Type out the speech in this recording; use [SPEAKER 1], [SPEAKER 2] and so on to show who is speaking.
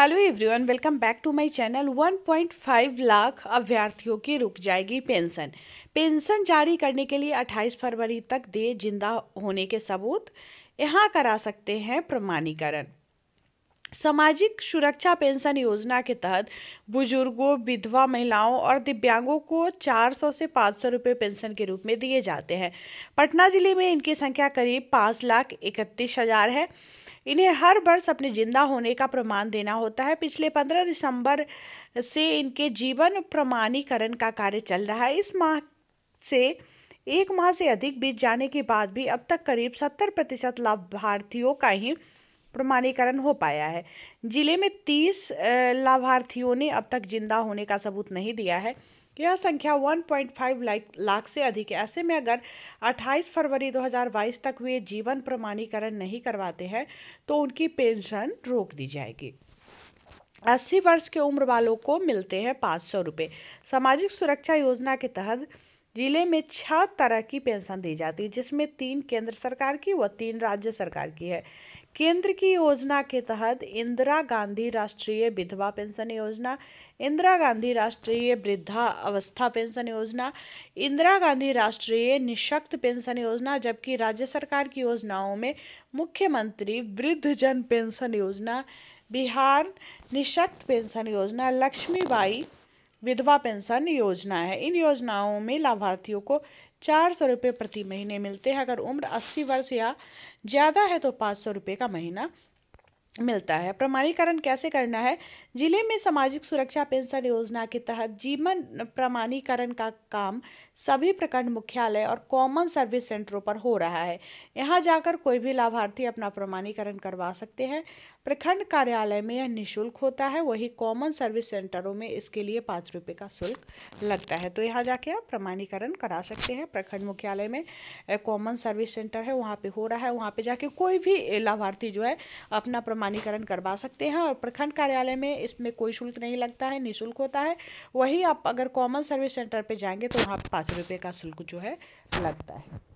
[SPEAKER 1] hello everyone welcome back to my channel 1.5 lakh अभ्यर्थियों की रुक जाएगी पेंशन पेंशन जारी करने के लिए 28 फरवरी तक दे जिंदा होने के सबूत यहाँ करा सकते हैं प्रमाणीकरण सामाजिक सुरक्षा पेंशन योजना के तहत बुजुर्गों विधवा महिलाओं और दिव्यांगों को 400 से 500 रुपए पेंशन के रूप में दिए जाते हैं पटना जिले में इनकी संख्या करीब पाँच लाख इकतीस हजार है इन्हें हर वर्ष अपने जिंदा होने का प्रमाण देना होता है पिछले पंद्रह दिसंबर से इनके जीवन प्रमाणीकरण का कार्य चल रहा है इस माह से एक माह से अधिक बीत जाने के बाद भी अब तक करीब सत्तर प्रतिशत लाभार्थियों का ही प्रमाणीकरण हो पाया है जिले में तीस लाभार्थियों ने अब तक जिंदा होने का सबूत नहीं दिया है यह संख्या 1.5 लाख से अधिक है ऐसे में अगर 28 फरवरी 2022 तक वे जीवन प्रमाणीकरण नहीं करवाते हैं तो उनकी पेंशन रोक दी जाएगी अस्सी वर्ष के उम्र वालों को मिलते हैं पाँच सौ रुपये सामाजिक सुरक्षा योजना के तहत जिले में छह तरह की पेंशन दी जाती है जिसमें तीन केंद्र सरकार की व तीन राज्य सरकार की है केंद्र की योजना के तहत इंदिरा गांधी राष्ट्रीय विधवा पेंशन योजना इंदिरा गांधी राष्ट्रीय वृद्धा अवस्था पेंशन योजना इंदिरा गांधी राष्ट्रीय निशक्त पेंशन योजना जबकि राज्य सरकार की योजनाओं में मुख्यमंत्री वृद्धजन पेंशन योजना बिहार निशक्त पेंशन योजना लक्ष्मीबाई विधवा पेंशन योजना है इन योजनाओं में लाभार्थियों को चार सौ रुपये प्रति महीने मिलते हैं अगर उम्र अस्सी वर्ष या ज़्यादा है तो पाँच सौ रुपये का महीना मिलता है प्रमाणीकरण कैसे करना है जिले में सामाजिक सुरक्षा पेंशन योजना के तहत जीवन प्रमाणीकरण का काम सभी प्रखंड मुख्यालय और कॉमन सर्विस सेंटरों पर हो रहा है यहां जाकर कोई भी लाभार्थी अपना प्रमाणीकरण करवा सकते हैं प्रखंड कार्यालय में यह निःशुल्क होता है वही कॉमन सर्विस सेंटरों में इसके लिए पाँच रुपये का शुल्क लगता है तो यहाँ जाके आप प्रमाणीकरण करा सकते हैं प्रखंड मुख्यालय में कॉमन सर्विस सेंटर है वहाँ पर हो रहा है वहाँ पर जाके कोई भी लाभार्थी जो है अपना प्रमाणीकरण करवा सकते हैं और प्रखंड कार्यालय में इसमें कोई शुल्क नहीं लगता है निःशुल्क होता है वही आप अगर कॉमन सर्विस सेंटर पर जाएंगे तो वहाँ पाँच रुपये का शुल्क जो है लगता है